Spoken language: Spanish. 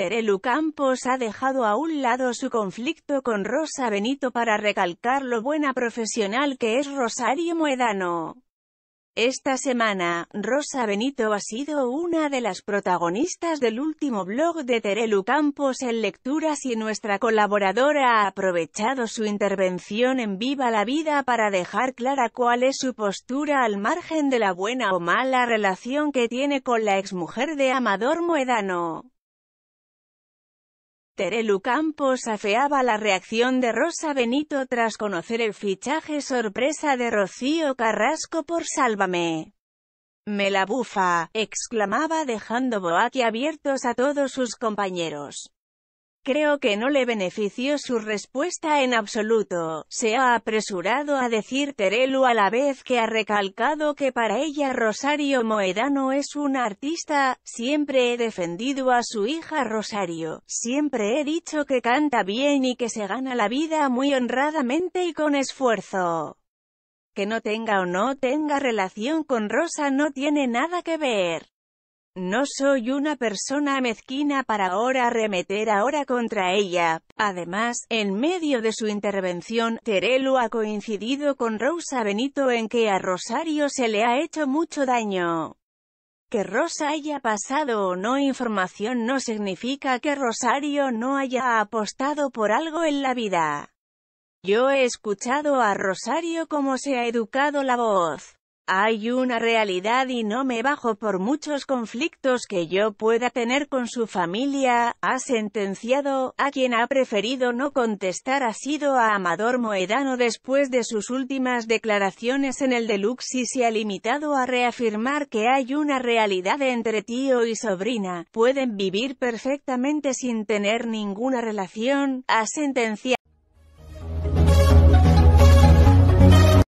Terelu Campos ha dejado a un lado su conflicto con Rosa Benito para recalcar lo buena profesional que es Rosario Moedano. Esta semana, Rosa Benito ha sido una de las protagonistas del último blog de Terelu Campos en lecturas y nuestra colaboradora ha aprovechado su intervención en Viva la Vida para dejar clara cuál es su postura al margen de la buena o mala relación que tiene con la exmujer de Amador Moedano. Terelu Campos afeaba la reacción de Rosa Benito tras conocer el fichaje sorpresa de Rocío Carrasco por Sálvame. «Me la bufa», exclamaba dejando abiertos a todos sus compañeros. Creo que no le benefició su respuesta en absoluto. Se ha apresurado a decir Terelu a la vez que ha recalcado que para ella Rosario Moedano es una artista. Siempre he defendido a su hija Rosario. Siempre he dicho que canta bien y que se gana la vida muy honradamente y con esfuerzo. Que no tenga o no tenga relación con Rosa no tiene nada que ver. No soy una persona mezquina para ahora arremeter ahora contra ella. Además, en medio de su intervención, Terelu ha coincidido con Rosa Benito en que a Rosario se le ha hecho mucho daño. Que Rosa haya pasado o no información no significa que Rosario no haya apostado por algo en la vida. Yo he escuchado a Rosario cómo se ha educado la voz. Hay una realidad y no me bajo por muchos conflictos que yo pueda tener con su familia, ha sentenciado, a quien ha preferido no contestar ha sido a Amador Moedano después de sus últimas declaraciones en el deluxe y se ha limitado a reafirmar que hay una realidad entre tío y sobrina, pueden vivir perfectamente sin tener ninguna relación, ha sentenciado.